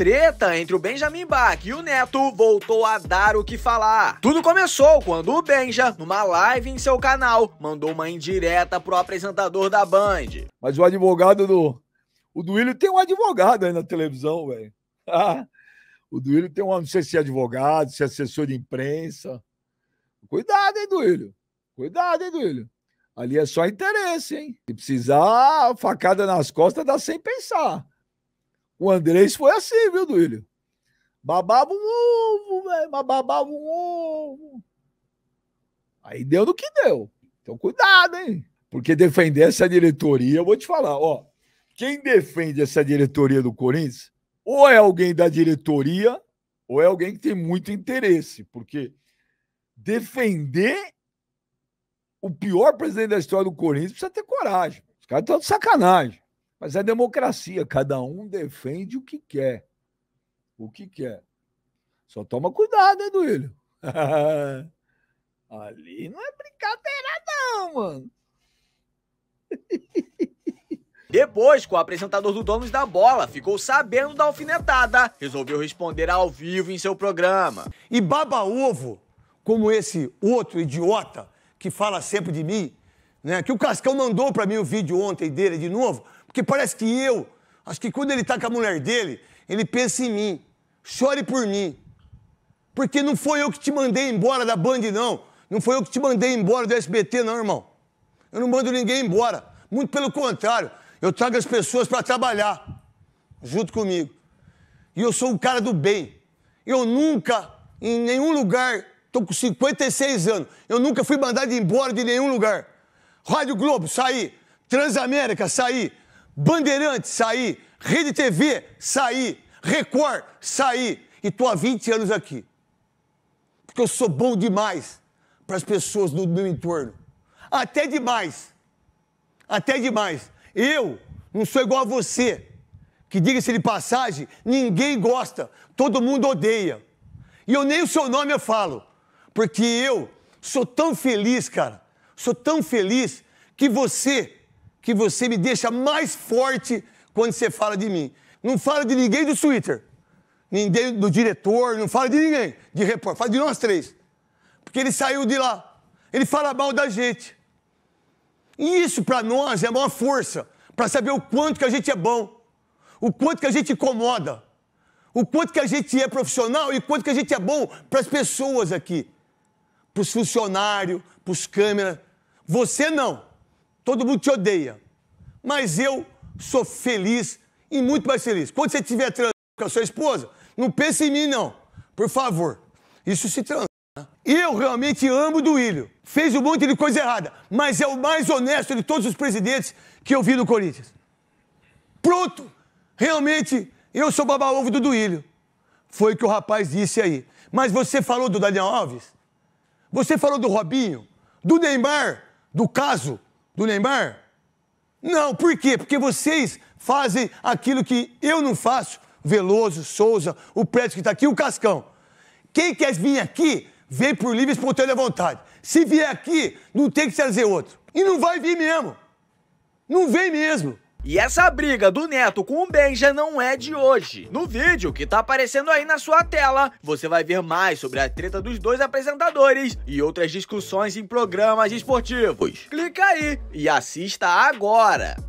treta entre o Benjamin Bach e o Neto voltou a dar o que falar. Tudo começou quando o Benja, numa live em seu canal, mandou uma indireta pro apresentador da Band. Mas o advogado do. O Duílio tem um advogado aí na televisão, velho. Ah, o Duílio tem um. Não sei se é advogado, se é assessor de imprensa. Cuidado, hein, Duílio? Cuidado, hein, Duílio? Ali é só interesse, hein? Se precisar, facada nas costas dá sem pensar. O Andrés foi assim, viu, Duílio? Babava um ovo, velho. Babava um ovo. Aí deu no que deu. Então, cuidado, hein? Porque defender essa diretoria, eu vou te falar, ó. Quem defende essa diretoria do Corinthians, ou é alguém da diretoria, ou é alguém que tem muito interesse. Porque defender o pior presidente da história do Corinthians precisa ter coragem. Os caras estão de sacanagem. Mas é democracia, cada um defende o que quer. O que quer. Só toma cuidado, Eduílio. Ali não é brincadeira, não, mano. Depois com o apresentador do Donos da Bola ficou sabendo da alfinetada, resolveu responder ao vivo em seu programa. E baba-ovo, como esse outro idiota que fala sempre de mim, né, que o Cascão mandou para mim o vídeo ontem dele de novo, porque parece que eu, acho que quando ele está com a mulher dele, ele pensa em mim. Chore por mim. Porque não foi eu que te mandei embora da Band, não. Não foi eu que te mandei embora do SBT, não, irmão. Eu não mando ninguém embora. Muito pelo contrário, eu trago as pessoas para trabalhar junto comigo. E eu sou um cara do bem. Eu nunca, em nenhum lugar, estou com 56 anos, eu nunca fui mandado embora de nenhum lugar. Rádio Globo, saí. Transamérica, saí. Bandeirantes, saí. Rede TV, saí. Record, saí. E tô há 20 anos aqui. Porque eu sou bom demais para as pessoas do meu entorno. Até demais. Até demais. Eu não sou igual a você, que diga-se de passagem, ninguém gosta, todo mundo odeia. E eu nem o seu nome eu falo, porque eu sou tão feliz, cara, sou tão feliz que você que você me deixa mais forte quando você fala de mim. Não fala de ninguém do Twitter, ninguém do diretor, não fala de ninguém, de repórter, fala de nós três. Porque ele saiu de lá. Ele fala mal da gente. E isso para nós é a maior força, para saber o quanto que a gente é bom, o quanto que a gente incomoda, o quanto que a gente é profissional e o quanto que a gente é bom para as pessoas aqui, para os funcionários, para os câmeras. Você não. Todo mundo te odeia. Mas eu sou feliz e muito mais feliz. Quando você estiver transando com a sua esposa, não pense em mim, não. Por favor. Isso se transa. Né? Eu realmente amo o Duílio. Fez um monte de coisa errada, mas é o mais honesto de todos os presidentes que eu vi no Corinthians. Pronto! Realmente, eu sou baba-ovo do Duílio. Foi o que o rapaz disse aí. Mas você falou do Daniel Alves? Você falou do Robinho? Do Neymar? Do caso? do Neymar? Não, por quê? Porque vocês fazem aquilo que eu não faço. Veloso, Souza, o Prédio que está aqui, o Cascão. Quem quer vir aqui, vem por livre e espontânea vontade. Se vier aqui, não tem que trazer outro. E não vai vir mesmo. Não vem mesmo. E essa briga do Neto com o Benja não é de hoje. No vídeo que tá aparecendo aí na sua tela, você vai ver mais sobre a treta dos dois apresentadores e outras discussões em programas esportivos. Clica aí e assista agora!